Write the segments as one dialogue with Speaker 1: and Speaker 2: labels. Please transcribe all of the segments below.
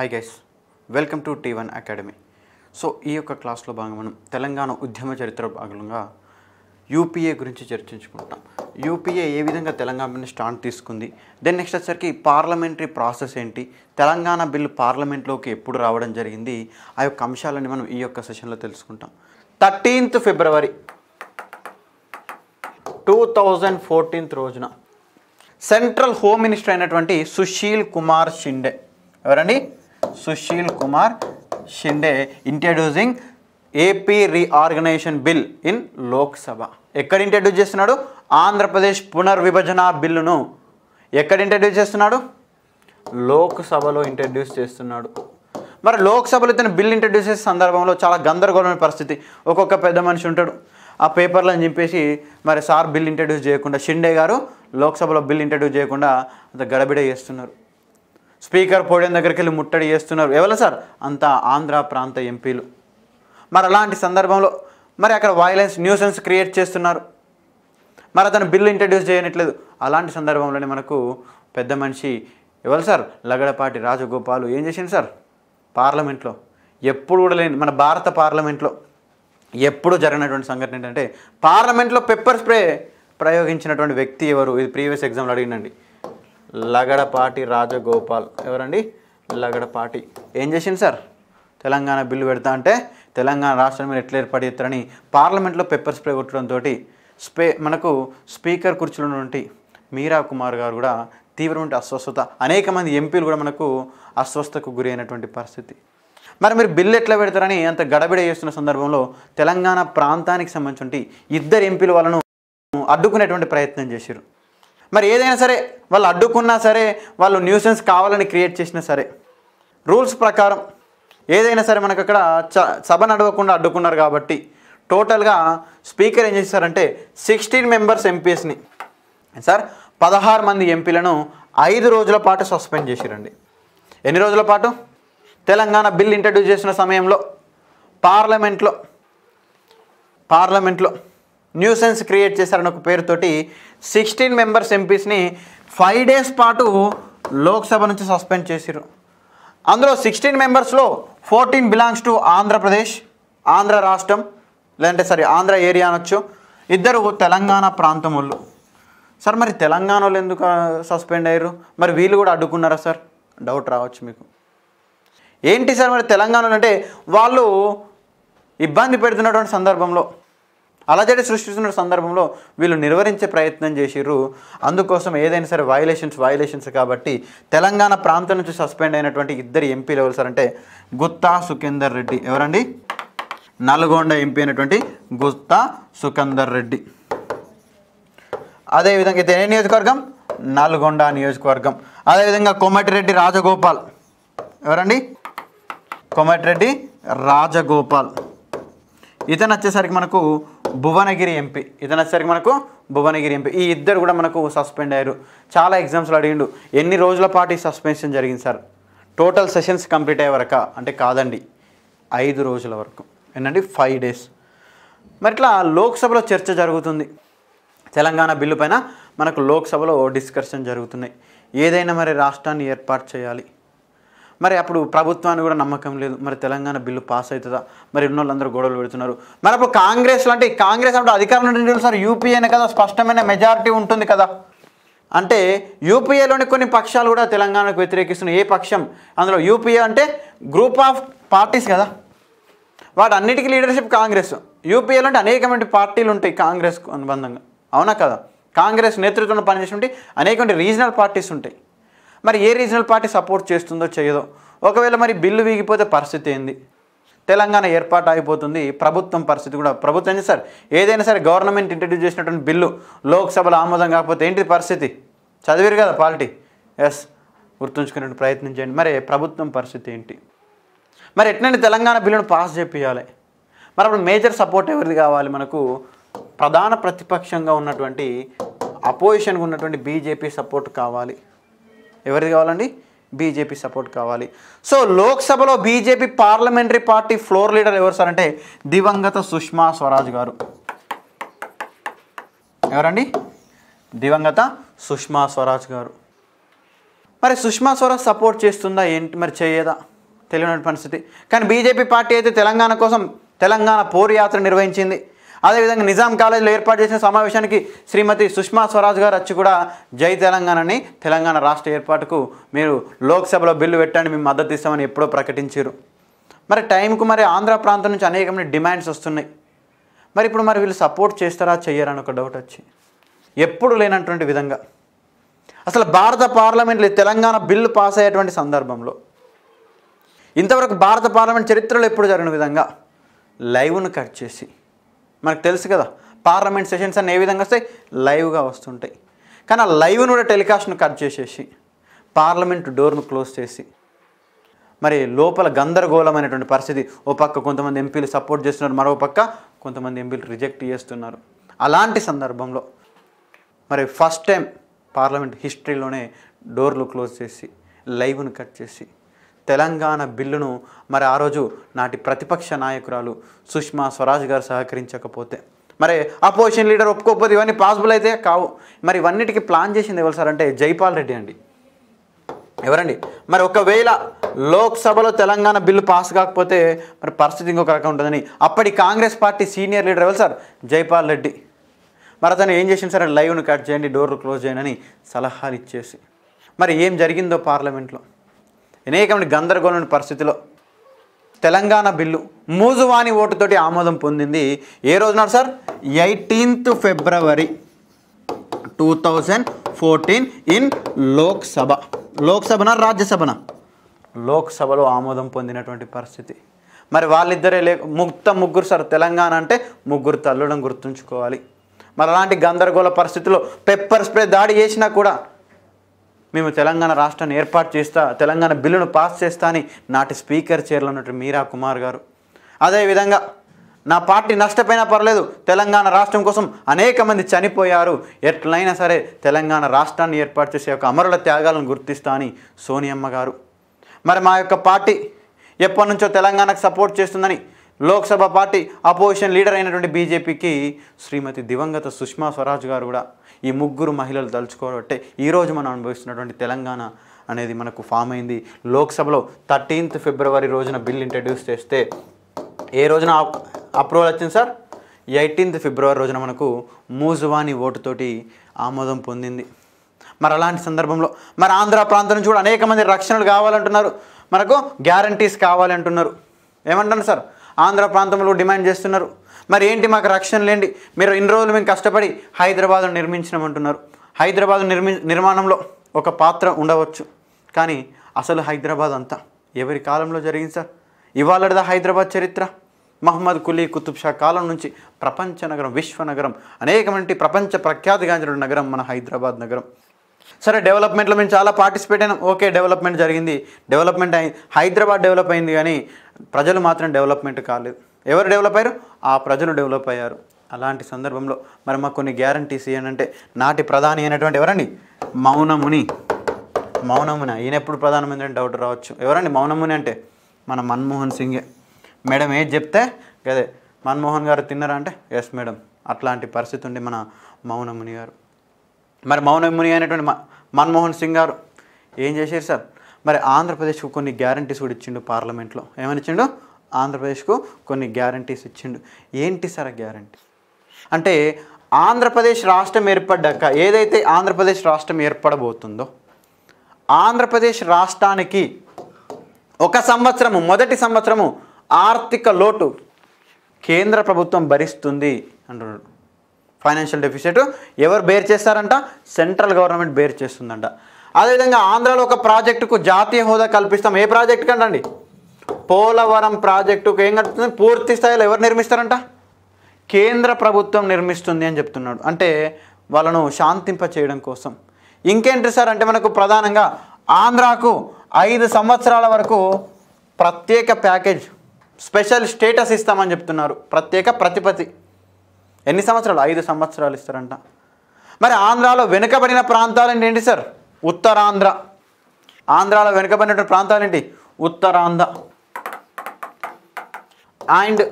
Speaker 1: hi guys welcome to T one academy so ఈ యొక్క క్లాస్లో భాగంగా మనం తెలంగాణ ఉద్యమ చరిత్ర భాగంగా యూపీఏ గురించి చర్చించుకుంటాం యూపీఏ ఏ విధంగా తెలంగాణ స్టాండ్ తీసుకుంది దెన్ నెక్స్ట్ వచ్చేసరికి పార్లమెంటరీ ప్రాసెస్ ఏంటి తెలంగాణ బిల్లు పార్లమెంట్లోకి ఎప్పుడు రావడం జరిగింది ఆ యొక్క అంశాలని మనం ఈ యొక్క సెషన్లో తెలుసుకుంటాం thirteenth February two thousand fourteenth రోజున సెంట్రల్ హోమ్ మినిస్టర్ అయినటువంటి సుశీల్ కుమార్ షిండే ఎవరండి Sushil Kumar Shinde introducing AP reorganisation bill in Lok Sabha ఎక్కడ ఇంట్రడ్యూస్ చేస్తున్నాడు ఆంధ్రప్రదేశ్ పునర్విభజన బిల్లును ఎక్కడ ఇంట్రడ్యూస్ చేస్తున్నాడు లోక్సభలో ఇంట్రడ్యూస్ చేస్తున్నాడు మరి లోక్సభలో ఇతను బిల్ ఇంట్రడ్యూస్ చేసే సందర్భంలో చాలా గందరగోళమైన పరిస్థితి ఒక్కొక్క పెద్ద మనిషి ఉంటాడు ఆ పేపర్లను చింపేసి మరి సార్ బిల్ ఇంట్రడ్యూస్ చేయకుండా షిండే గారు లోక్సభలో బిల్ ఇంట్రడ్యూస్ చేయకుండా అంత గడబిడ చేస్తున్నారు స్పీకర్ పోడియం దగ్గరికి వెళ్ళి ముట్టడి చేస్తున్నారు ఎవరు సార్ అంత ఆంధ్ర ప్రాంత ఎంపీలు మరి అలాంటి సందర్భంలో మరి అక్కడ వైలెన్స్ న్యూసెన్స్ క్రియేట్ చేస్తున్నారు మరి అతను బిల్లు ఇంట్రడ్యూస్ చేయనట్లేదు అలాంటి సందర్భంలోనే మనకు పెద్ద మనిషి ఎవరు సార్ లగడపాటి రాజగోపాలు ఏం చేసింది సార్ పార్లమెంట్లో ఎప్పుడు కూడా లేని మన భారత పార్లమెంట్లో ఎప్పుడు జరిగినటువంటి సంఘటన ఏంటంటే పార్లమెంట్లో పెప్పర్ స్ప్రే ప్రయోగించినటువంటి వ్యక్తి ఎవరు ఇది ప్రీవియస్ ఎగ్జామ్లో అడిగిందండి లగడపాటి రాజగోపాల్ ఎవరండి లగడపాటి ఏం చేసింది సార్ తెలంగాణ బిల్లు పెడతా అంటే తెలంగాణ రాష్ట్రం మీద ఎట్లా ఏర్పాటు చేస్తారని పార్లమెంట్లో పెప్పర్ స్ప్రే కొట్టడంతో స్పే మనకు స్పీకర్ కుర్చీలో ఉన్నటువంటి మీరా కుమార్ గారు కూడా తీవ్రమైన అస్వస్థత అనేక మంది ఎంపీలు కూడా మనకు అస్వస్థకు గురి అయినటువంటి పరిస్థితి మరి మీరు బిల్లు ఎట్లా పెడతారని అంత గడబిడ చేస్తున్న సందర్భంలో తెలంగాణ ప్రాంతానికి సంబంధించి ఇద్దరు ఎంపీలు వాళ్ళను అడ్డుకునేటువంటి ప్రయత్నం చేశారు మరి ఏదైనా సరే వాళ్ళు అడ్డుకున్నా సరే వాళ్ళు న్యూసెన్స్ కావాలని క్రియేట్ చేసినా సరే రూల్స్ ప్రకారం ఏదైనా సరే మనకు అక్కడ సభ నడవకుండా అడ్డుకున్నారు కాబట్టి టోటల్గా స్పీకర్ ఏం చేస్తారంటే సిక్స్టీన్ మెంబర్స్ ఎంపీస్ని సార్ పదహారు మంది ఎంపీలను ఐదు రోజుల పాటు సస్పెండ్ చేసిరండి ఎన్ని రోజుల పాటు తెలంగాణ బిల్ ఇంట్రడ్యూస్ చేసిన సమయంలో పార్లమెంట్లో పార్లమెంట్లో న్యూసెన్స్ క్రియేట్ చేశారని ఒక పేరుతోటి సిక్స్టీన్ మెంబర్స్ ఎంపీస్ని ఫైవ్ డేస్ పాటు లోక్సభ నుంచి సస్పెండ్ చేసిరు అందులో సిక్స్టీన్ మెంబర్స్లో fourteen belongs to Andhra Pradesh Andhra రాష్ట్రం లేదంటే సారీ ఆంధ్ర ఏరియా అనొచ్చు ఇద్దరు తెలంగాణ ప్రాంతం వాళ్ళు సార్ మరి తెలంగాణ వాళ్ళు ఎందుకు సస్పెండ్ అయ్యారు మరి వీళ్ళు కూడా అడ్డుకున్నారా సార్ డౌట్ రావచ్చు మీకు ఏంటి సార్ మరి తెలంగాణ అంటే వాళ్ళు ఇబ్బంది పెడుతున్నటువంటి సందర్భంలో అలజడి సృష్టిస్తున్న సందర్భంలో వీళ్ళు నిర్వహించే ప్రయత్నం చేసిర్రు అందుకోసం ఏదైనా సరే వయలేషన్స్ వయలేషన్స్ కాబట్టి తెలంగాణ ప్రాంతం నుంచి సస్పెండ్ అయినటువంటి ఇద్దరు ఎంపీలు ఎవరు సరంటే అంటే గుత్తా సుఖేందర్ రెడ్డి ఎవరండి నల్గొండ ఎంపీ అయినటువంటి గుత్తా సుఖేందర్ రెడ్డి అదేవిధంగా ఇది ఏ నియోజకవర్గం నల్గొండ నియోజకవర్గం అదేవిధంగా కోమటిరెడ్డి రాజగోపాల్ ఎవరండి కోమటిరెడ్డి రాజగోపాల్ ఇతను వచ్చేసరికి మనకు భువనగిరి ఎంపీ ఇతను వచ్చేసరికి మనకు భువనగిరి ఎంపీ ఈ ఇద్దరు కూడా మనకు సస్పెండ్ అయ్యారు చాలా ఎగ్జామ్స్లో అడిగిండు ఎన్ని రోజుల పాటు ఈ సస్పెన్షన్ జరిగింది సార్ టోటల్ సెషన్స్ కంప్లీట్ అయ్యే వరకు అంటే కాదండి ఐదు రోజుల వరకు ఏంటంటే ఫైవ్ డేస్ మరి ఇట్లా లోక్సభలో చర్చ జరుగుతుంది తెలంగాణ బిల్లు పైన మనకు లోక్సభలో డిస్కషన్ జరుగుతున్నాయి ఏదైనా మరి రాష్ట్రాన్ని ఏర్పాటు చేయాలి మరి అప్పుడు ప్రభుత్వాన్ని కూడా నమ్మకం లేదు మరి తెలంగాణ బిల్లు పాస్ అవుతుందా మరి ఎన్నో వాళ్ళందరూ గొడవలు పెడుతున్నారు మరి అప్పుడు కాంగ్రెస్ అంటే కాంగ్రెస్ అంటే అధికారం సార్ యూపీఏనే కదా స్పష్టమైన మెజారిటీ ఉంటుంది కదా అంటే యూపీఏలోని కొన్ని పక్షాలు కూడా తెలంగాణకు వ్యతిరేకిస్తున్నాయి ఏ పక్షం అందులో యూపీఏ అంటే గ్రూప్ ఆఫ్ పార్టీస్ కదా వాటి అన్నిటికీ లీడర్షిప్ కాంగ్రెస్ యూపీఏలో అంటే అనేకమైన పార్టీలు ఉంటాయి కాంగ్రెస్కు అనుబంధంగా అవునా కదా కాంగ్రెస్ నేతృత్వంలో పనిచేసి ఉంటే అనేకమైన రీజనల్ పార్టీస్ ఉంటాయి మరి ఏ రీజనల్ పార్టీ సపోర్ట్ చేస్తుందో చేయదో ఒకవేళ మరి బిల్లు వీగిపోతే పరిస్థితి ఏంది తెలంగాణ ఏర్పాటు అయిపోతుంది ప్రభుత్వం పరిస్థితి కూడా ప్రభుత్వం సార్ ఏదైనా సరే గవర్నమెంట్ ఇంట్రడ్యూస్ చేసినటువంటి బిల్లు లోక్సభలో ఆమోదం కాకపోతే ఏంటి పరిస్థితి చదివారు కదా పార్టీ ఎస్ గుర్తుంచుకునే ప్రయత్నం చేయండి మరి ప్రభుత్వం పరిస్థితి ఏంటి మరి ఎట్లయినా తెలంగాణ బిల్లును పాస్ చేపియాలి మరి అప్పుడు మేజర్ సపోర్ట్ ఎవరిది కావాలి మనకు ప్రధాన ప్రతిపక్షంగా ఉన్నటువంటి అపోజిషన్గా ఉన్నటువంటి బీజేపీ సపోర్ట్ కావాలి ఎవరిది కావాలండి బీజేపీ సపోర్ట్ కావాలి సో లోక్సభలో BJP parliamentary party floor leader ఎవరు సార్ అంటే దివంగత సుష్మా స్వరాజ్ గారు ఎవరండి దివంగత సుష్మా స్వరాజ్ గారు మరి సుష్మా స్వరాజ్ సపోర్ట్ చేస్తుందా ఏంటి మరి చేయదా తెలియని పరిస్థితి కానీ బీజేపీ పార్టీ అయితే తెలంగాణ కోసం తెలంగాణ పోరు యాత్ర నిర్వహించింది అదేవిధంగా నిజాం కాలేజీలో ఏర్పాటు చేసిన సమావేశానికి శ్రీమతి సుష్మా స్వరాజ్ గారు వచ్చి కూడా జై తెలంగాణని తెలంగాణ రాష్ట్ర ఏర్పాటుకు మీరు లోక్సభలో బిల్లు పెట్టండి మేము మద్దతు ఇస్తామని ఎప్పుడో ప్రకటించారు మరి టైంకు మరి ఆంధ్ర ప్రాంతం నుంచి అనేకమైన డిమాండ్స్ వస్తున్నాయి మరి ఇప్పుడు మరి వీళ్ళు సపోర్ట్ చేస్తారా అని ఒక డౌట్ వచ్చి ఎప్పుడు లేనటువంటి విధంగా అసలు భారత పార్లమెంట్లో తెలంగాణ బిల్లు పాస్ అయ్యేటువంటి సందర్భంలో ఇంతవరకు భారత పార్లమెంట్ చరిత్రలో ఎప్పుడు జరిగిన విధంగా లైవ్ను కట్ చేసి మనకు తెలుసు కదా పార్లమెంట్ సెషన్స్ అన్నీ ఏ విధంగా వస్తాయి లైవ్గా వస్తుంటాయి కానీ ఆ లైవ్ను కూడా టెలికాస్ట్ను కట్ చేసేసి పార్లమెంట్ డోర్ను క్లోజ్ చేసి మరి లోపల గందరగోళమైనటువంటి పరిస్థితి ఓ పక్క కొంతమంది ఎంపీలు సపోర్ట్ చేస్తున్నారు మరో పక్క కొంతమంది ఎంపీలు రిజెక్ట్ చేస్తున్నారు అలాంటి సందర్భంలో మరి ఫస్ట్ టైం పార్లమెంట్ హిస్టరీలోనే డోర్లు క్లోజ్ చేసి లైవ్ను కట్ చేసి తెలంగాణ బిల్లును మరి ఆ రోజు నాటి ప్రతిపక్ష నాయకురాలు సుష్మా స్వరాజ్ గారు సహకరించకపోతే మరి అపోజిషన్ లీడర్ ఒప్పుకోకపోతే ఇవన్నీ పాసిబుల్ అయితే కావు మరి ఇవన్నిటికీ ప్లాన్ చేసింది ఎవరు సార్ అంటే జైపాల్ రెడ్డి అండి ఎవరండి మరి ఒకవేళ లోక్సభలో తెలంగాణ బిల్లు పాస్ కాకపోతే మరి పరిస్థితి ఇంకొక రకం ఉంటుందని అప్పటి కాంగ్రెస్ పార్టీ సీనియర్ లీడర్ ఎవరు సార్ జైపాల్ రెడ్డి మరి అతను ఏం చేసింది సార్ లైవ్ను కట్ చేయండి డోర్లు క్లోజ్ చేయండి అని సలహాలు ఇచ్చేసి మరి ఏం జరిగిందో పార్లమెంట్లో అనేకమైన గందరగోళమైన పరిస్థితిలో తెలంగాణ బిల్లు మూజువాణి ఓటుతోటి ఆమోదం పొందింది ఏ రోజున sir eighteenth February two thousand fourteen in Lok Sabha లోక్సభన రాజ్యసభన లోక్సభలో ఆమోదం పొందినటువంటి పరిస్థితి మరి వాళ్ళిద్దరే లే ముక్త ముగ్గురు సార్ తెలంగాణ అంటే ముగ్గురు తల్లడం గుర్తుంచుకోవాలి మరి అలాంటి గందరగోళ పరిస్థితుల్లో పెప్పర్ స్ప్రే దాడి చేసినా కూడా మేము తెలంగాణ రాష్ట్రాన్ని ఏర్పాటు చేస్తా తెలంగాణ బిల్లును పాస్ చేస్తా అని నాటి స్పీకర్ చైర్లో ఉన్నట్టు మీరా కుమార్ గారు అదేవిధంగా నా పార్టీ నష్టపోయినా పర్లేదు తెలంగాణ రాష్ట్రం కోసం అనేక మంది చనిపోయారు ఎట్లయినా సరే తెలంగాణ రాష్ట్రాన్ని ఏర్పాటు చేసే యొక్క అమరుల త్యాగాలను గుర్తిస్తా అని సోనియమ్మ గారు మరి మా యొక్క పార్టీ ఎప్పటి నుంచో తెలంగాణకు సపోర్ట్ చేస్తుందని లోక్సభ పార్టీ అపోజిషన్ లీడర్ అయినటువంటి బీజేపీకి శ్రీమతి దివంగత సుష్మా స్వరాజ్ గారు కూడా ఈ ముగ్గురు మహిళలు తలుచుకోబట్టే ఈరోజు మనం అనుభవిస్తున్నటువంటి తెలంగాణ అనేది మనకు ఫామ్ అయింది లోక్సభలో థర్టీన్త్ ఫిబ్రవరి రోజున బిల్ ఇంట్రడ్యూస్ చేస్తే ఏ రోజున అప్రూవల్ వచ్చింది సార్ ఎయిటీన్త్ ఫిబ్రవరి రోజున మనకు మూజువాని ఓటుతోటి ఆమోదం పొందింది మరి అలాంటి సందర్భంలో మరి ఆంధ్ర ప్రాంతం నుంచి కూడా అనేక మంది రక్షణలు కావాలంటున్నారు మనకు గ్యారంటీస్ కావాలంటున్నారు ఏమంటారు సార్ ఆంధ్ర ప్రాంతంలో డిమాండ్ చేస్తున్నారు మరి ఏంటి మాకు రక్షణ లేండి మీరు ఇన్ని రోజులు మేము కష్టపడి హైదరాబాద్ను నిర్మించినామంటున్నారు హైదరాబాద్ నిర్మి నిర్మాణంలో ఒక పాత్ర ఉండవచ్చు కానీ అసలు హైదరాబాద్ అంతా ఎవరి కాలంలో జరిగింది సార్ ఇవాళదా హైదరాబాద్ చరిత్ర మహమ్మద్ కులీ కుతుబ్ షా కాలం నుంచి ప్రపంచ నగరం విశ్వ నగరం అనేకమంటి ప్రపంచ ప్రఖ్యాతిగాంచిన నగరం మన హైదరాబాద్ నగరం సరే డెవలప్మెంట్లో మేము చాలా పార్టిసిపేట్ అయినాం ఓకే డెవలప్మెంట్ జరిగింది డెవలప్మెంట్ అయి హైదరాబాద్ డెవలప్ అయింది కానీ ప్రజలు మాత్రం డెవలప్మెంట్ కాలేదు ఎవరు డెవలప్ అయ్యారు ఆ ప్రజలు డెవలప్ అయ్యారు అలాంటి సందర్భంలో మరి మాకు కొన్ని గ్యారంటీస్ ఏంటంటే నాటి ప్రధాని అయినటువంటి ఎవరండి మౌనముని మౌనమున ఈయన ఎప్పుడు ప్రధానమంత్రి డౌట్ రావచ్చు ఎవరండి మౌనముని అంటే మన మన్మోహన్ సింగే మేడం ఏది చెప్తే అదే మన్మోహన్ గారు తిన్నారా అంటే ఎస్ మేడం అట్లాంటి పరిస్థితి ఉండి మన మౌనముని గారు మరి మౌనముని అయినటువంటి మన్మోహన్ సింగ్ గారు ఏం చేశారు సార్ మరి ఆంధ్రప్రదేశ్కు కొన్ని గ్యారంటీస్ కూడా ఇచ్చిండు పార్లమెంట్లో ఏమని ఇచ్చిండు ఆంధ్రప్రదేశ్కు కొన్ని గ్యారంటీస్ ఇచ్చిండు ఏంటి సార్ ఆ గ్యారంటీ అంటే ఆంధ్రప్రదేశ్ రాష్ట్రం ఏర్పడ్డాక ఏదైతే ఆంధ్రప్రదేశ్ రాష్ట్రం ఏర్పడబోతుందో ఆంధ్రప్రదేశ్ రాష్ట్రానికి ఒక సంవత్సరము మొదటి సంవత్సరము ఆర్థిక లోటు కేంద్ర ప్రభుత్వం భరిస్తుంది అంటున్నాడు ఫైనాన్షియల్ డెఫిసిట్ ఎవరు బేర్ చేస్తారంట సెంట్రల్ గవర్నమెంట్ బేర్ చేస్తుందంట అదేవిధంగా ఆంధ్రాలో ఒక ప్రాజెక్టుకు జాతీయ హోదా కల్పిస్తాం ఏ ప్రాజెక్టు కంటండి పోలవరం ప్రాజెక్టుకు ఏం కడుతుంది పూర్తి స్థాయిలో ఎవరు నిర్మిస్తారంట కేంద్ర ప్రభుత్వం నిర్మిస్తుంది అని చెప్తున్నాడు అంటే వాళ్ళను శాంతింప చేయడం కోసం ఇంకేంటి సార్ అంటే మనకు ప్రధానంగా ఆంధ్రాకు ఐదు సంవత్సరాల వరకు ప్రత్యేక ప్యాకేజ్ స్పెషల్ స్టేటస్ ఇస్తామని చెప్తున్నారు ప్రత్యేక ప్రతిపత్తి ఎన్ని సంవత్సరాలు ఐదు సంవత్సరాలు ఇస్తారంట మరి ఆంధ్రాలో వెనుకబడిన ప్రాంతాలు ఏంటి సార్ ఉత్తరాంధ్ర ఆంధ్రాలో వెనుకబడిన ప్రాంతాలు ఏంటి ఉత్తరాంధ్ర అండ్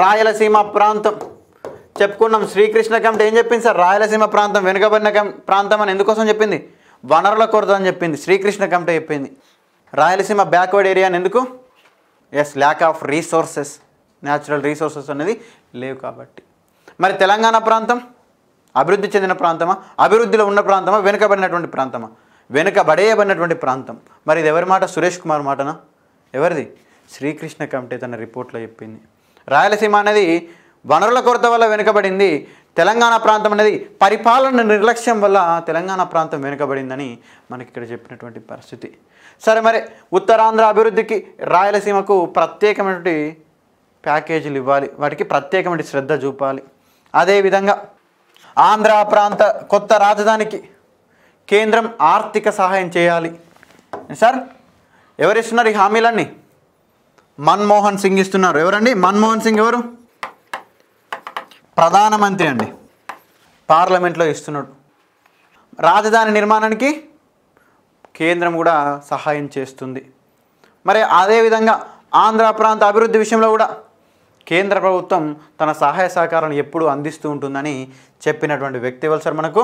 Speaker 1: రాయలసీమ ప్రాంతం చెప్పుకున్నాం శ్రీకృష్ణ కమిటీ ఏం చెప్పింది సార్ రాయలసీమ ప్రాంతం వెనుకబడిన ప్రాంతం అని ఎందుకోసం చెప్పింది వనరుల కొరత అని చెప్పింది శ్రీకృష్ణ కమిటీ చెప్పింది రాయలసీమ బ్యాక్వర్డ్ ఏరియా అని ఎందుకు as lack of resources natural resources అనేది లేవు కాబట్టి మరి తెలంగాణ ప్రాంతం అభివృద్ధి చెందిన ప్రాంతమా అభివృద్ధిలో ఉన్న ప్రాంతమా వెనుకబడినటువంటి ప్రాంతమా వెనుకబడేయబడినటువంటి ప్రాంతం మరి ఇది ఎవరి మాట సురేష్ కుమార్ మాటనా ఎవరిది శ్రీకృష్ణ కమిటీ తన రిపోర్ట్లో చెప్పింది రాయలసీమ అనేది వనరుల కొరత వల్ల వెనుకబడింది తెలంగాణ ప్రాంతం అనేది పరిపాలన నిర్లక్ష్యం వల్ల తెలంగాణ ప్రాంతం వెనుకబడిందని మనకి ఇక్కడ చెప్పినటువంటి పరిస్థితి సరే మరి ఉత్తరాంధ్ర అభివృద్ధికి రాయలసీమకు ప్రత్యేకమైనటువంటి ప్యాకేజీలు ఇవ్వాలి వాటికి ప్రత్యేకమైన శ్రద్ధ చూపాలి అదేవిధంగా ఆంధ్ర ప్రాంత కొత్త రాజధానికి కేంద్రం ఆర్థిక సహాయం చేయాలి సార్ ఎవరిస్తున్నారు ఈ హామీలన్నీ మన్మోహన్ సింగ్ ఇస్తున్నారు ఎవరండి మన్మోహన్ సింగ్ ఎవరు ప్రధానమంత్రి అండి పార్లమెంట్లో ఇస్తున్నాడు రాజధాని నిర్మాణానికి కేంద్రం కూడా సహాయం చేస్తుంది మరి అదేవిధంగా ఆంధ్ర ప్రాంత అభివృద్ధి విషయంలో కూడా కేంద్ర ప్రభుత్వం తన సహాయ సహకారాన్ని ఎప్పుడు అందిస్తూ ఉంటుందని చెప్పినటువంటి వ్యక్తి ఎవరు సార్ మనకు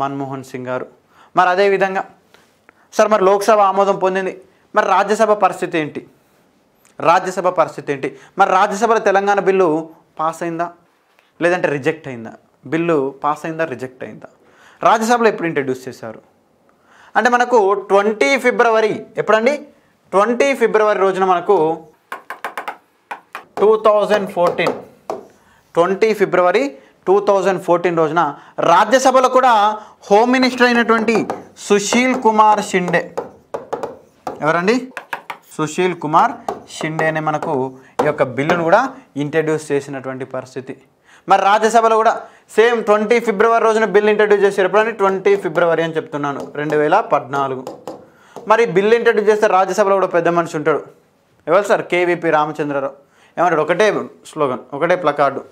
Speaker 1: మన్మోహన్ సింగ్ గారు మరి అదేవిధంగా సార్ మరి లోక్సభ ఆమోదం పొందింది మరి రాజ్యసభ పరిస్థితి ఏంటి రాజ్యసభ పరిస్థితి ఏంటి మరి రాజ్యసభలో తెలంగాణ బిల్లు పాస్ అయిందా లేదంటే రిజెక్ట్ అయిందా బిల్లు పాస్ అయిందా రిజెక్ట్ అయిందా రాజ్యసభలో ఎప్పుడు ఇంట్రడ్యూస్ చేశారు అంటే మనకు ట్వంటీ ఫిబ్రవరి ఎప్పుడండి ట్వంటీ ఫిబ్రవరి రోజున మనకు two thousand fourteen twenty February two thousand fourteen రోజున రాజ్యసభలో కూడా హోమ్ మినిస్టర్ అయినటువంటి సుశీల్ కుమార్ షిండే ఎవరండి సుశీల్ కుమార్ షిండే అనే మనకు ఈ యొక్క బిల్లును కూడా ఇంట్రడ్యూస్ చేసినటువంటి పరిస్థితి మరి రాజ్యసభలో కూడా సేమ్ ట్వంటీ ఫిబ్రవరి రోజున బిల్ ఇంట్రడ్యూస్ చేశారు ఎప్పుడని ట్వంటీ ఫిబ్రవరి అని చెప్తున్నాను రెండు వేల పద్నాలుగు మరి బిల్ ఇంట్రడ్యూస్ చేస్తే రాజ్యసభలో కూడా పెద్ద మనిషి ఉంటాడు ఎవరు సార్ కేవీపీ రామచంద్రరావు ఏమంటాడు ఒకటే స్లోగన్ ఒకటే ప్లకార్డు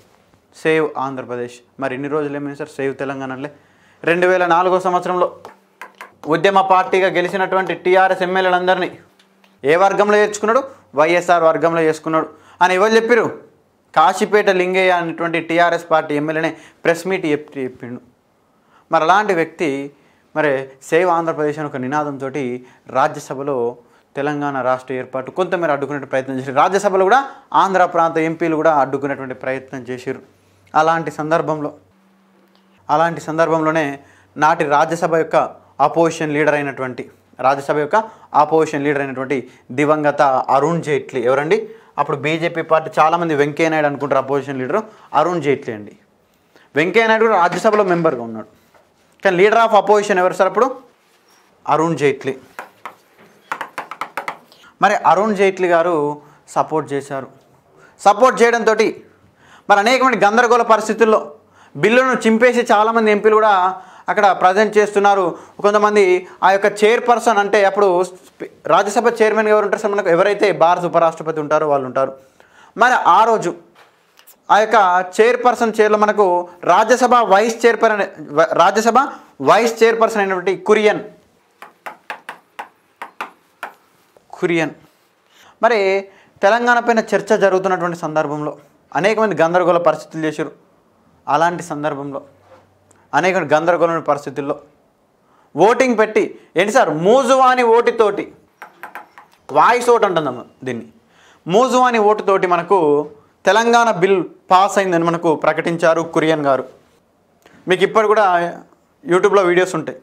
Speaker 1: సేవ్ ఆంధ్రప్రదేశ్ మరి ఇన్ని రోజులు ఏమైంది సార్ సేవ్ తెలంగాణలే రెండు వేల నాలుగో సంవత్సరంలో ఉద్యమ పార్టీగా గెలిచినటువంటి టీఆర్ఎస్ ఎమ్మెల్యేలందరినీ ఏ వర్గంలో చేర్చుకున్నాడు వైఎస్ఆర్ వర్గంలో చేసుకున్నాడు అని ఎవరు చెప్పారు కాశీపేట లింగయ్య అనేటువంటి టీఆర్ఎస్ పార్టీ ఎమ్మెల్యేనే ప్రెస్ మీట్ చెప్పి చెప్పిండు మరి అలాంటి వ్యక్తి మరి సేవ్ ఆంధ్రప్రదేశ్ అని ఒక నినాదంతో రాజ్యసభలో తెలంగాణ రాష్ట్ర ఏర్పాటు కొంతమేర అడ్డుకునే ప్రయత్నం చేశారు రాజ్యసభలో కూడా ఆంధ్ర ప్రాంత ఎంపీలు కూడా అడ్డుకునేటువంటి ప్రయత్నం చేశారు అలాంటి సందర్భంలో అలాంటి సందర్భంలోనే నాటి రాజ్యసభ యొక్క అపోజిషన్ లీడర్ అయినటువంటి రాజ్యసభ యొక్క ఆపోజిషన్ లీడర్ అయినటువంటి దివంగత అరుణ్ జైట్లీ ఎవరండి అప్పుడు బీజేపీ పార్టీ చాలామంది వెంకయ్య నాయుడు అనుకుంటారు అపోజిషన్ లీడరు అరుణ్ జైట్లీ అండి వెంకయ్య నాయుడు కూడా రాజ్యసభలో మెంబర్గా ఉన్నాడు కానీ లీడర్ ఆఫ్ అపోజిషన్ ఎవరు సార్ అప్పుడు అరుణ్ జైట్లీ మరి అరుణ్ జైట్లీ గారు సపోర్ట్ చేశారు సపోర్ట్ చేయడంతో మరి అనేకమైన గందరగోళ పరిస్థితుల్లో బిల్లును చింపేసి చాలామంది ఎంపీలు కూడా అక్కడ ప్రజెంట్ చేస్తున్నారు కొంతమంది ఆ యొక్క చైర్పర్సన్ అంటే అప్పుడు రాజ్యసభ చైర్మన్ ఎవరు ఉంటారు సార్ మనకు ఎవరైతే భారత ఉపరాష్ట్రపతి ఉంటారో వాళ్ళు ఉంటారు మరి ఆ రోజు ఆ యొక్క చైర్పర్సన్ చైర్లో మనకు Rajya Sabha vice chairperson Rajya Sabha vice chairperson అయినటువంటి కురియన్ కురియన్ మరి తెలంగాణ పైన చర్చ జరుగుతున్నటువంటి సందర్భంలో అనేక మంది గందరగోళ పరిస్థితులు చేశారు అలాంటి సందర్భంలో అనేక గందరగోళమైన పరిస్థితుల్లో ఓటింగ్ పెట్టి ఏంటి సార్ మూజువాని ఓటితోటి వాయిస్ ఓట్ అమ్మ దీన్ని మూజువాని ఓటుతోటి మనకు తెలంగాణ బిల్ పాస్ అయిందని మనకు ప్రకటించారు కురియన్ గారు మీకు ఇప్పుడు కూడా యూట్యూబ్లో వీడియోస్ ఉంటాయి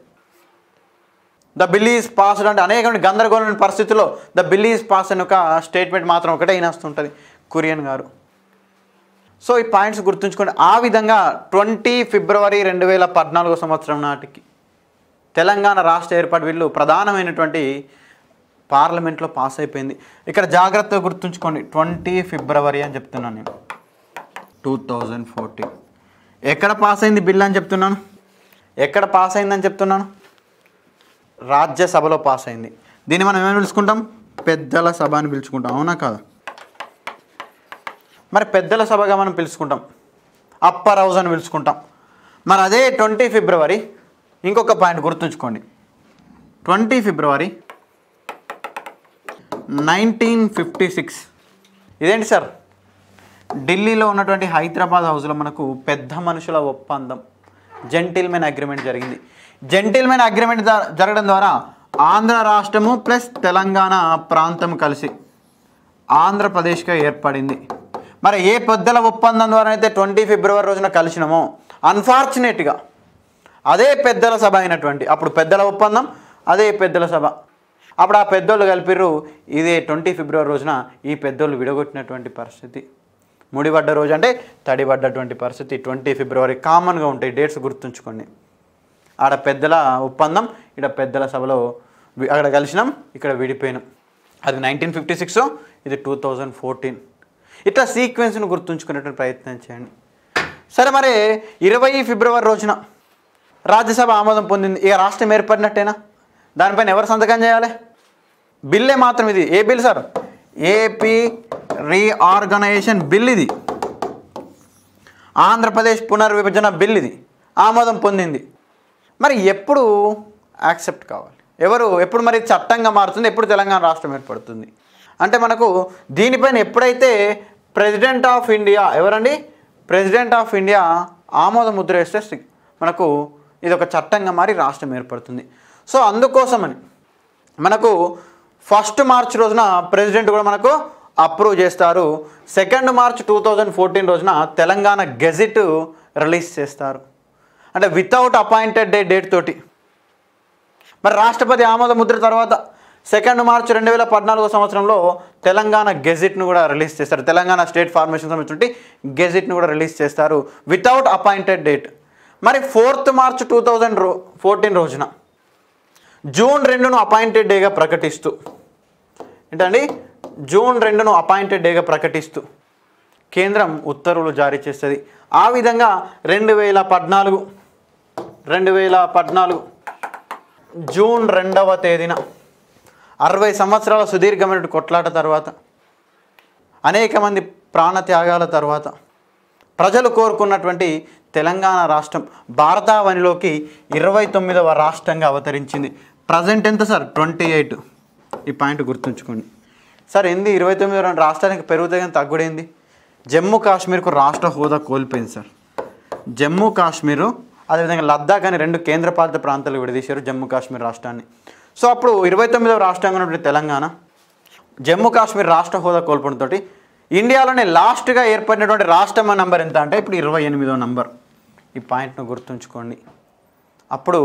Speaker 1: ద బిల్ ఈజ్ పాస్డ్ అంటే అనేక గందరగోళమైన పరిస్థితుల్లో ద బిల్ ఈజ్ పాస్ అని ఒక స్టేట్మెంట్ మాత్రం ఒకటే వస్తుంటుంది కురియన్ గారు సో ఈ పాయింట్స్ గుర్తుంచుకోండి ఆ విధంగా ట్వంటీ ఫిబ్రవరి రెండు వేల పద్నాలుగో సంవత్సరం నాటికి తెలంగాణ రాష్ట్ర ఏర్పాటు వీళ్ళు ప్రధానమైనటువంటి పార్లమెంట్లో పాస్ అయిపోయింది ఇక్కడ జాగ్రత్తగా గుర్తుంచుకోండి ట్వంటీ ఫిబ్రవరి అని చెప్తున్నాను నేను టూ థౌజండ్ ఫోర్టీన్ ఎక్కడ పాస్ అయింది బిల్ అని చెప్తున్నాను ఎక్కడ పాస్ అయిందని చెప్తున్నాను రాజ్యసభలో పాస్ అయింది దీన్ని మనం ఏమైనా పిలుచుకుంటాం పెద్దల సభ అని పిలుచుకుంటాం అవునా కాదా మరి పెద్దల సభగా మనం పిలుచుకుంటాం అప్పర్ హౌస్ అని పిలుచుకుంటాం మరి అదే ట్వంటీ ఫిబ్రవరి ఇంకొక పాయింట్ గుర్తుంచుకోండి twenty February nineteen fifty six ఇదేంటి సార్ ఢిల్లీలో ఉన్నటువంటి హైదరాబాద్ హౌస్లో మనకు పెద్ద మనుషుల ఒప్పందం జెంటిల్మెన్ అగ్రిమెంట్ జరిగింది జెంటిల్మెన్ అగ్రిమెంట్ జరగడం ద్వారా ఆంధ్ర రాష్ట్రము ప్లస్ తెలంగాణ ప్రాంతం కలిసి ఆంధ్రప్రదేశ్గా ఏర్పడింది మరి ఏ పెద్దల ఒప్పందం ద్వారా అయితే ట్వంటీ ఫిబ్రవరి రోజున కలిసినామో అన్ఫార్చునేట్గా అదే పెద్దల సభ అయినటువంటి అప్పుడు పెద్దల ఒప్పందం అదే పెద్దల సభ అప్పుడు ఆ పెద్దోళ్ళు కలిపిర్రు ఇదే ట్వంటీ ఫిబ్రవరి రోజున ఈ పెద్దోళ్ళు విడగొట్టినటువంటి పరిస్థితి ముడిపడ్డ రోజు అంటే తడిపడ్డటువంటి పరిస్థితి ట్వంటీ ఫిబ్రవరి కామన్గా ఉంటాయి డేట్స్ గుర్తుంచుకోండి ఆడ పెద్దల ఒప్పందం ఇక్కడ పెద్దల సభలో అక్కడ కలిసినాం ఇక్కడ విడిపోయినాం అది నైన్టీన్ ఫిఫ్టీ సిక్స్ ఇది టూ థౌజండ్ ఫోర్టీన్ ఇట్లా సీక్వెన్స్ను గుర్తుంచుకునేటువంటి ప్రయత్నం చేయండి సరే మరి ఇరవై ఫిబ్రవరి రోజున రాజ్యసభ ఆమోదం పొందింది ఇక రాష్ట్రం ఏర్పడినట్టేనా దానిపైన ఎవరు సంతకం చేయాలి బిల్లే మాత్రం ఇది ఏ bill sir AP reorganisation bill ఇది ఆంధ్రప్రదేశ్ పునర్విభజన బిల్ ఇది ఆమోదం పొందింది మరి ఎప్పుడు యాక్సెప్ట్ కావాలి ఎవరు ఎప్పుడు మరి చట్టంగా మారుతుంది ఎప్పుడు తెలంగాణ రాష్ట్రం ఏర్పడుతుంది అంటే మనకు దీనిపైన ఎప్పుడైతే ప్రెసిడెంట్ ఆఫ్ ఇండియా ఎవరండి ప్రెసిడెంట్ ఆఫ్ ఇండియా ఆమోద ముద్ర వేస్తే మనకు ఇది ఒక చట్టంగా మారి రాష్ట్రం ఏర్పడుతుంది సో అందుకోసమని మనకు ఫస్ట్ మార్చ్ రోజున ప్రెసిడెంట్ కూడా మనకు అప్రూవ్ చేస్తారు second March two thousand fourteen రోజున తెలంగాణ గెజిట్ రిలీజ్ చేస్తారు అంటే వితౌట్ అపాయింటెడ్ డే డేట్ తోటి మరి రాష్ట్రపతి ఆమోద ముద్ర తర్వాత సెకండ్ మార్చ్ రెండు వేల పద్నాలుగో సంవత్సరంలో తెలంగాణ గెజిట్ను కూడా రిలీజ్ చేస్తారు తెలంగాణ స్టేట్ ఫార్మేషన్ సంబంధించి గెజిట్ను కూడా రిలీజ్ చేస్తారు వితౌట్ అపాయింటెడ్ డేట్ మరి ఫోర్త్ మార్చ్ టూ థౌజండ్ రో ఫోర్టీన్ రోజున జూన్ రెండును అపాయింటెడ్ డేగా ప్రకటిస్తూ ఏంటండి జూన్ రెండును అపాయింటెడ్ డేగా ప్రకటిస్తూ కేంద్రం ఉత్తర్వులు జారీ చేస్తుంది ఆ విధంగా రెండు వేల పద్నాలుగు రెండు వేల పద్నాలుగు జూన్ రెండవ తేదీన అరవై సంవత్సరాల సుదీర్ఘమైన కొట్లాట తర్వాత అనేక మంది ప్రాణత్యాగాల తర్వాత ప్రజలు కోరుకున్నటువంటి తెలంగాణ రాష్ట్రం భారతావనిలోకి ఇరవై తొమ్మిదవ రాష్ట్రంగా అవతరించింది ప్రజెంట్ ఎంత సార్ ట్వంటీ ఎయిట్ ఈ పాయింట్ గుర్తుంచుకోండి సార్ ఏంది ఇరవై తొమ్మిది రెండు రాష్ట్రానికి పెరుగుతాయని తగ్గుడైంది జమ్మూ కాశ్మీర్కు రాష్ట్ర హోదా కోల్పోయింది సార్ జమ్మూ కాశ్మీరు అదేవిధంగా లద్దాఖ్ అని రెండు కేంద్రపాలిత ప్రాంతాలు విడదీశారు జమ్మూ కాశ్మీర్ రాష్ట్రాన్ని సో అప్పుడు ఇరవై తొమ్మిదవ రాష్ట్రంగా ఉన్నటువంటి తెలంగాణ జమ్మూ కాశ్మీర్ రాష్ట్ర హోదా కోల్పోనతోటి ఇండియాలోనే లాస్ట్గా ఏర్పడినటువంటి రాష్ట్రం నంబర్ ఎంత అంటే ఇప్పుడు ఇరవై ఎనిమిదో నంబర్ ఈ పాయింట్ను గుర్తుంచుకోండి అప్పుడు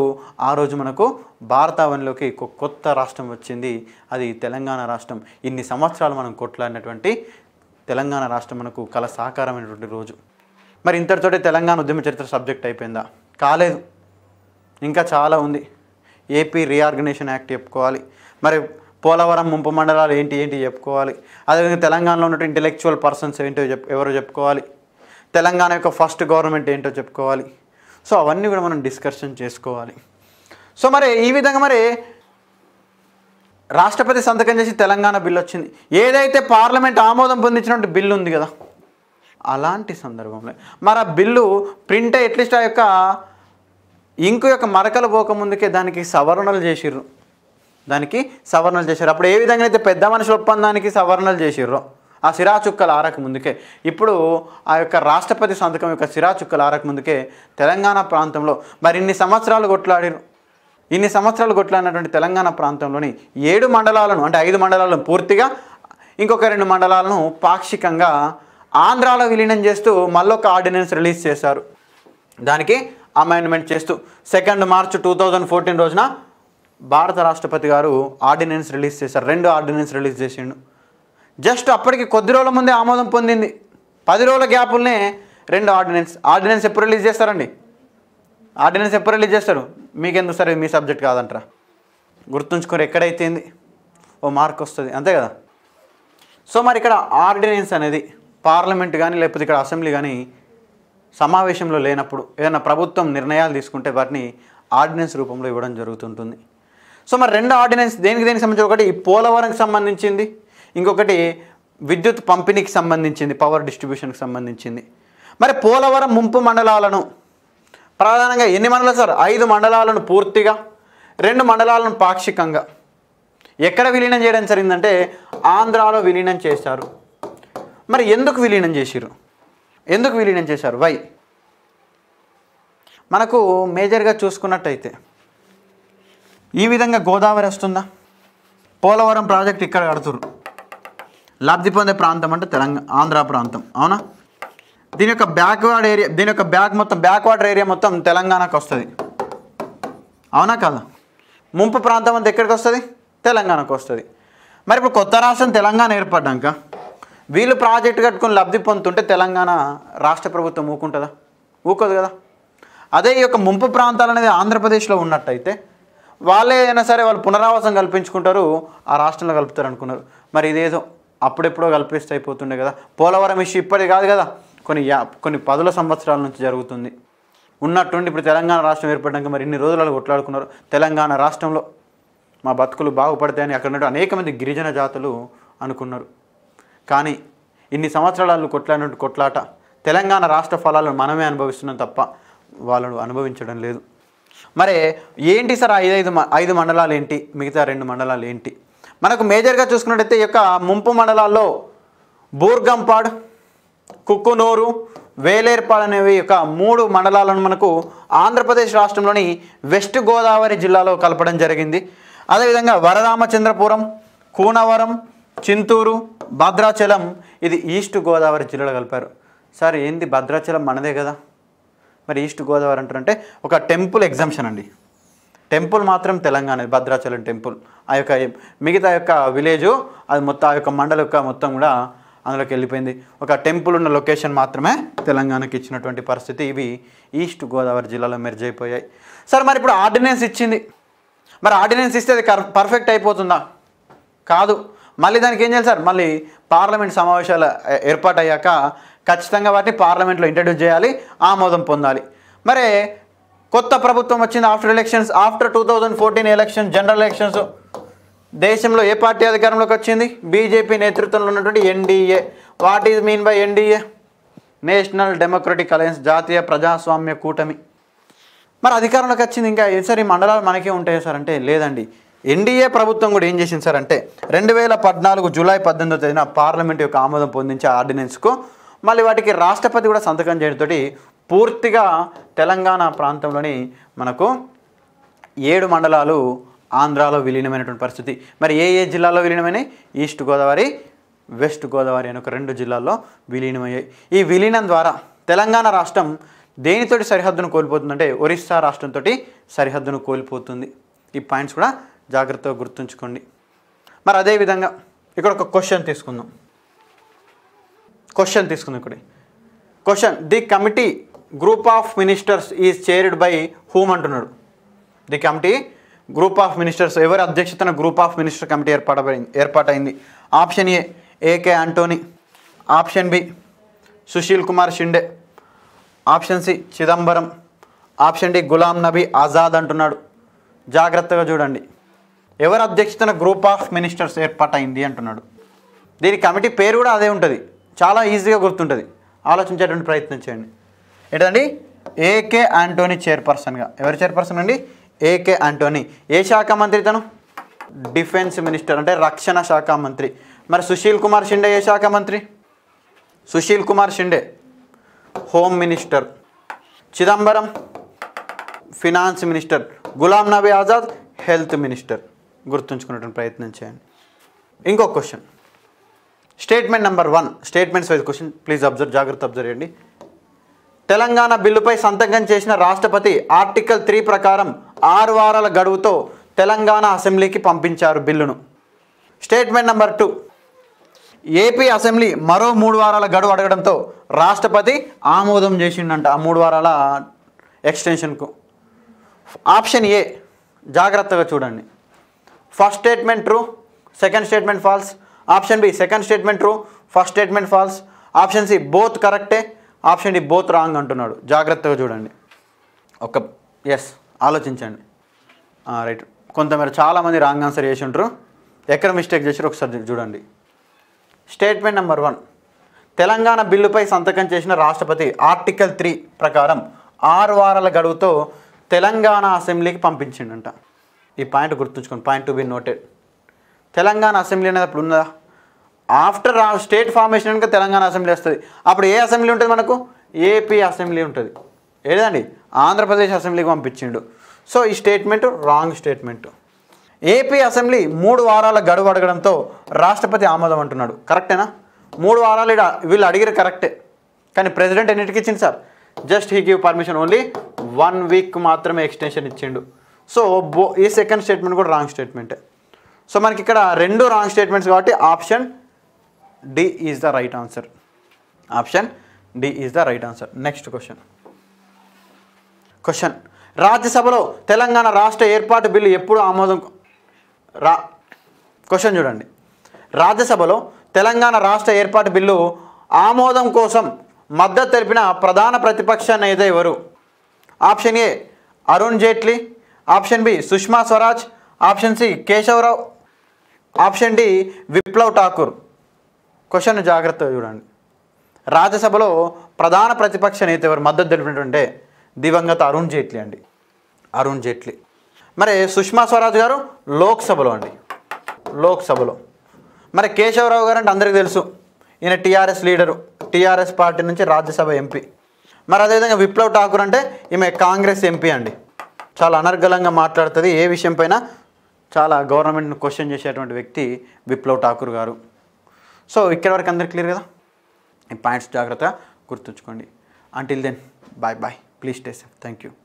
Speaker 1: ఆ రోజు మనకు భారతావనిలోకి కొత్త రాష్ట్రం వచ్చింది అది తెలంగాణ రాష్ట్రం ఇన్ని సంవత్సరాలు మనం కొట్లాడినటువంటి తెలంగాణ రాష్ట్రం మనకు కళ సాకారమైనటువంటి రోజు మరి ఇంతటితోటి తెలంగాణ ఉద్యమ చరిత్ర సబ్జెక్ట్ అయిపోయిందా కాలేదు ఇంకా చాలా ఉంది ఏపీ రీఆర్గనైజేషన్ యాక్ట్ చెప్పుకోవాలి మరి పోలవరం ముంపు మండలాలు ఏంటి ఏంటి చెప్పుకోవాలి అదేవిధంగా తెలంగాణలో ఉన్న ఇంటెలెక్చువల్ పర్సన్స్ ఏంటో చెప్ ఎవరో చెప్పుకోవాలి తెలంగాణ యొక్క ఫస్ట్ గవర్నమెంట్ ఏంటో చెప్పుకోవాలి సో అవన్నీ కూడా మనం డిస్కషన్ చేసుకోవాలి సో మరి ఈ విధంగా మరి రాష్ట్రపతి సంతకం చేసి తెలంగాణ బిల్ వచ్చింది ఏదైతే పార్లమెంట్ ఆమోదం పొందించినటువంటి బిల్లు ఉంది కదా అలాంటి సందర్భంలో మరి ఆ బిల్లు ప్రింట్ అట్లీస్ట్ ఆ యొక్క ఇంకు యొక్క మరకలు పోకముందుకే దానికి సవరణలు చేసిర్రు దానికి సవరణలు చేశారు అప్పుడు ఏ విధంగా అయితే పెద్ద మనుషుల ఒప్పందానికి సవరణలు చేసిర్రో ఆ సిరా చుక్కలు ఆరక ముందుకే ఇప్పుడు ఆ యొక్క రాష్ట్రపతి సంతకం యొక్క సిరా చుక్కలు ఆరక ముందుకే తెలంగాణ ప్రాంతంలో మరి ఇన్ని సంవత్సరాలు కొట్లాడిరు ఇన్ని సంవత్సరాలు కొట్లాడినటువంటి తెలంగాణ ప్రాంతంలోని ఏడు మండలాలను అంటే ఐదు మండలాలను పూర్తిగా ఇంకొక రెండు మండలాలను పాక్షికంగా ఆంధ్రాలో విలీనం చేస్తూ మళ్ళొక ఆర్డినెన్స్ రిలీజ్ చేశారు దానికి అమెండ్మెంట్ చేస్తూ second March two thousand fourteen రోజున భారత రాష్ట్రపతి గారు ఆర్డినెన్స్ రిలీజ్ చేశారు రెండు ఆర్డినెన్స్ రిలీజ్ చేసిండు జస్ట్ అప్పటికి కొద్ది రోజుల ముందే ఆమోదం పొందింది పది రోజుల గ్యాపులనే రెండు ఆర్డినెన్స్ ఆర్డినెన్స్ ఎప్పుడు రిలీజ్ చేస్తారండి ఆర్డినెన్స్ ఎప్పుడు రిలీజ్ చేస్తారు మీకెందుకు సరే మీ సబ్జెక్ట్ కాదంటారా గుర్తుంచుకోరు ఎక్కడైతేంది ఓ మార్క్ వస్తుంది అంతే కదా సో మరి ఇక్కడ ఆర్డినెన్స్ అనేది పార్లమెంట్ కానీ లేకపోతే ఇక్కడ అసెంబ్లీ కానీ సమావేశంలో లేనప్పుడు ఏదైనా ప్రభుత్వం నిర్ణయాలు తీసుకుంటే వాటిని ఆర్డినెన్స్ రూపంలో ఇవ్వడం జరుగుతుంటుంది సో మరి రెండు ఆర్డినెన్స్ దేనికి దేనికి సంబంధించి ఒకటి ఈ పోలవరంకి సంబంధించింది ఇంకొకటి విద్యుత్ పంపిణీకి సంబంధించింది పవర్ డిస్ట్రిబ్యూషన్కి సంబంధించింది మరి పోలవరం ముంపు మండలాలను ప్రధానంగా ఎన్ని మండలాలు సార్ ఐదు మండలాలను పూర్తిగా రెండు మండలాలను పాక్షికంగా ఎక్కడ విలీనం చేయడం జరిగిందంటే ఆంధ్రాలో విలీనం చేశారు మరి ఎందుకు విలీనం చేసిరు ఎందుకు విలీనం చేశారు వై మనకు మేజర్గా చూసుకున్నట్టయితే ఈ విధంగా గోదావరి వస్తుందా పోలవరం ప్రాజెక్ట్ ఇక్కడ కడుతురు లబ్ధి పొందే ప్రాంతం అంటే తెలంగాణ ఆంధ్ర ప్రాంతం అవునా దీని యొక్క బ్యాక్వర్డ్ ఏరియా దీని యొక్క బ్యాక్ మొత్తం బ్యాక్వర్డ్ ఏరియా మొత్తం తెలంగాణకు వస్తుంది అవునా కదా ముంపు ప్రాంతం అంతా ఎక్కడికి వస్తుంది తెలంగాణకు వస్తుంది మరి ఇప్పుడు కొత్త రాష్ట్రం తెలంగాణ ఏర్పడ్డాక వీళ్ళు ప్రాజెక్ట్ కట్టుకుని లబ్ధి పొందుతుంటే తెలంగాణ రాష్ట్ర ప్రభుత్వం ఊకుంటుందా ఊకదు కదా అదే ఈ యొక్క ముంపు ప్రాంతాలు అనేది ఆంధ్రప్రదేశ్లో ఉన్నట్టయితే వాళ్ళే అయినా సరే వాళ్ళు పునరావాసం కల్పించుకుంటారు ఆ రాష్ట్రంలో కలుపుతారు అనుకున్నారు మరి ఇదేదో అప్పుడెప్పుడో కల్పిస్తే అయిపోతుండే కదా పోలవరం ఇష్యూ ఇప్పటి కాదు కదా కొన్ని యా కొన్ని పదుల సంవత్సరాల నుంచి జరుగుతుంది ఉన్నట్టుండి ఇప్పుడు తెలంగాణ రాష్ట్రం ఏర్పడడానికి మరి ఇన్ని రోజులలో కొట్లాడుకున్నారు తెలంగాణ రాష్ట్రంలో మా బతుకులు బాగుపడతాయని అక్కడ అనేక మంది గిరిజన జాతులు అనుకున్నారు కానీ ఇన్ని సంవత్సరాలు కొట్లాడినట్టు కొట్లాట తెలంగాణ రాష్ట్ర ఫలాలను మనమే అనుభవిస్తున్నాం తప్ప వాళ్ళు అనుభవించడం లేదు మరి ఏంటి సార్ ఐదైదు ఐదు మండలాలు ఏంటి మిగతా రెండు మండలాలు ఏంటి మనకు మేజర్గా చూసుకున్నట్టయితే ఈ యొక్క ముంపు మండలాల్లో బూర్గంపాడ్ కుక్కునూరు వేలేర్పాడ్ అనేవి యొక్క మూడు మండలాలను మనకు ఆంధ్రప్రదేశ్ రాష్ట్రంలోని వెస్ట్ గోదావరి జిల్లాలో కలపడం జరిగింది అదేవిధంగా వరరామచంద్రపురం కూనవరం చింతూరు భద్రాచలం ఇది ఈస్ట్ గోదావరి జిల్లాలో కలిపారు సార్ ఏంది భద్రాచలం మనదే కదా మరి ఈస్ట్ గోదావరి అంటారంటే ఒక టెంపుల్ ఎగ్జామ్షన్ అండి టెంపుల్ మాత్రం తెలంగాణ భద్రాచలం టెంపుల్ ఆ యొక్క మిగతా యొక్క విలేజు అది మొత్తం ఆ యొక్క మండల యొక్క మొత్తం కూడా అందులోకి వెళ్ళిపోయింది ఒక టెంపుల్ ఉన్న లొకేషన్ మాత్రమే తెలంగాణకి ఇచ్చినటువంటి పరిస్థితి ఇవి ఈస్ట్ గోదావరి జిల్లాలో మెరుజైపోయాయి సార్ మరి ఇప్పుడు ఆర్డినెన్స్ ఇచ్చింది మరి ఆర్డినెన్స్ ఇస్తే అది పర్ఫెక్ట్ అయిపోతుందా కాదు మళ్ళీ దానికి ఏం చేయాలి సార్ మళ్ళీ పార్లమెంట్ సమావేశాలు ఏర్పాటయ్యాక ఖచ్చితంగా వాటిని పార్లమెంట్లో ఇంట్రడ్యూస్ చేయాలి ఆమోదం పొందాలి మరి కొత్త ప్రభుత్వం వచ్చింది after elections after two thousand fourteen elections general elections దేశంలో ఏ పార్టీ అధికారంలోకి వచ్చింది బీజేపీ నేతృత్వంలో ఉన్నటువంటి NDA what is mean by NDA national democratic alliance జాతీయ ప్రజాస్వామ్య కూటమి మరి అధికారంలోకి వచ్చింది ఇంకా ఏసారి మండలాలు మనకే ఉంటాయి సార్ అంటే లేదండి ఎన్డీఏ ప్రభుత్వం కూడా ఏం చేసింది సార్ అంటే రెండు వేల పద్నాలుగు జూలై పద్దెనిమిదో తేదీన పార్లమెంట్ యొక్క ఆమోదం పొందించే ఆర్డినెన్స్కు మళ్ళీ వాటికి రాష్ట్రపతి కూడా సంతకం చేయడంతో పూర్తిగా తెలంగాణ ప్రాంతంలోని మనకు ఏడు మండలాలు ఆంధ్రాలో విలీనమైనటువంటి పరిస్థితి మరి ఏ ఏ జిల్లాలో విలీనమైనాయి ఈస్ట్ గోదావరి వెస్ట్ గోదావరి అని ఒక రెండు జిల్లాల్లో విలీనమయ్యాయి ఈ విలీనం ద్వారా తెలంగాణ రాష్ట్రం దేనితోటి సరిహద్దును కోల్పోతుందంటే ఒరిస్సా రాష్ట్రంతో సరిహద్దును కోల్పోతుంది ఈ పాయింట్స్ కూడా జాగ్రత్తగా గుర్తుంచుకోండి మరి అదేవిధంగా ఇక్కడ ఒక క్వశ్చన్ తీసుకుందాం క్వశ్చన్ తీసుకుందాం ఇక్కడ question the committee group of ministers is chaired by whom అంటున్నాడు the committee group of ministers ఎవరి అధ్యక్షతన గ్రూప్ ఆఫ్ మినిస్టర్ కమిటీ ఏర్పాటబడింది ఏర్పాటైంది option A A K Antony option B Sushil Kumar Shinde option C Chidambaram option D Ghulam Nabi Azad అంటున్నాడు జాగ్రత్తగా చూడండి ఎవరు అధ్యక్షతన గ్రూప్ ఆఫ్ మినిస్టర్స్ ఏర్పాటైంది అంటున్నాడు దీని కమిటీ పేరు కూడా అదే ఉంటుంది చాలా ఈజీగా గుర్తుంటుంది ఆలోచించేటువంటి ప్రయత్నం చేయండి ఏంటండి ఏకే ఆంటోనీ చైర్పర్సన్గా ఎవరు చైర్పర్సన్ అండి ఏకే ఆంటోనీ ఏ శాఖ మంత్రి తను డిఫెన్స్ మినిస్టర్ అంటే రక్షణ శాఖ మంత్రి మరి సుశీల్ కుమార్ షిండే ఏ శాఖ మంత్రి Sushil Kumar Shinde home minister Chidambaram finance minister Ghulam Nabi Azad health minister గుర్తుంచుకునేటువంటి ప్రయత్నం చేయండి ఇంకో question statement number one statements wise question please observe జాగ్రత్త అబ్జర్వ్ చేయండి తెలంగాణ బిల్లుపై సంతకం చేసిన రాష్ట్రపతి ఆర్టికల్ త్రీ ప్రకారం ఆరు వారాల గడువుతో తెలంగాణ అసెంబ్లీకి పంపించారు బిల్లును statement number two AP assembly మరో మూడు వారాల గడువు అడగడంతో రాష్ట్రపతి ఆమోదం చేసిండంట ఆ మూడు వారాల ఎక్స్టెన్షన్కు ఆప్షన్ ఏ జాగ్రత్తగా చూడండి first statement true second statement false option B second statement true first statement false option C both కరెక్టే ఆప్షన్ డి బోత్ రాంగ్ అంటున్నాడు జాగ్రత్తగా చూడండి ఒక ఎస్ ఆలోచించండి రైట్ కొంతమేర చాలామంది రాంగ్ ఆన్సర్ చేసి ఉంటారు ఎక్కడ మిస్టేక్ చేసారు ఒకసారి చూడండి స్టేట్మెంట్ నెంబర్ వన్ తెలంగాణ బిల్లుపై సంతకం చేసిన రాష్ట్రపతి ఆర్టికల్ త్రీ ప్రకారం ఆరు వారాల గడువుతో తెలంగాణ అసెంబ్లీకి పంపించిండంట ఈ పాయింట్ గుర్తుంచుకోండి point to be noted Telangana assembly అనేది అప్పుడు ఉన్నదా ఆఫ్టర్ స్టేట్ ఫార్మేషన్ కనుక తెలంగాణ అసెంబ్లీ వస్తుంది అప్పుడు ఏ అసెంబ్లీ ఉంటుంది మనకు ఏపీ అసెంబ్లీ ఉంటుంది ఏదండి ఆంధ్రప్రదేశ్ అసెంబ్లీకి పంపించిండు సో ఈ statement wrong statement AP assembly మూడు వారాల గడువు అడగడంతో రాష్ట్రపతి ఆమోదం అంటున్నాడు కరెక్టేనా మూడు వారాలు ఇడ వీళ్ళు అడిగారు కరెక్టే కానీ ప్రెసిడెంట్ ఎన్నిటికి ఇచ్చింది sir just he give permission only one week మాత్రమే ఎక్స్టెన్షన్ ఇచ్చిండు సో బో ఈ సెకండ్ స్టేట్మెంట్ కూడా రాంగ్ స్టేట్మెంటే సో మనకి ఇక్కడ రెండు రాంగ్ స్టేట్మెంట్స్ కాబట్టి option D is the right answer option D is the right answer next question question రాజ్యసభలో తెలంగాణ రాష్ట్ర ఏర్పాటు బిల్లు ఎప్పుడు ఆమోదం రా క్వశ్చన్ చూడండి రాజ్యసభలో తెలంగాణ రాష్ట్ర ఏర్పాటు బిల్లు ఆమోదం కోసం మద్దతు తెలిపిన ప్రధాన ప్రతిపక్ష నేత ఎవరు option A Arun Jaitley option B Sushma Swaraj option C Keshava Rao option D Viplav Thakur question జాగ్రత్తగా చూడండి రాజ్యసభలో ప్రధాన ప్రతిపక్ష నేత ఎవరు మద్దతు తెలిపినటువంటి దివంగత అరుణ్ జైట్లీ అండి అరుణ్ జైట్లీ మరి సుష్మా స్వరాజ్ గారు లోక్సభలో అండి లోక్సభలో మరి కేశవరావు గారు అంటే అందరికీ తెలుసు ఈయన టీఆర్ఎస్ లీడరు టీఆర్ఎస్ పార్టీ నుంచి రాజ్యసభ ఎంపీ మరి అదేవిధంగా విప్లవ్ ఠాకూర్ అంటే ఈమె కాంగ్రెస్ ఎంపీ అండి చాలా అనర్గళంగా మాట్లాడుతుంది ఏ విషయంపైన చాలా గవర్నమెంట్ను క్వశ్చన్ చేసేటువంటి వ్యక్తి విప్లవ్ ఠాకూర్ గారు సో ఇక్కడ వరకు అందరు క్లియర్ కదా ఈ పాయింట్స్ జాగ్రత్తగా గుర్తుంచుకోండి until then bye bye please stay thank you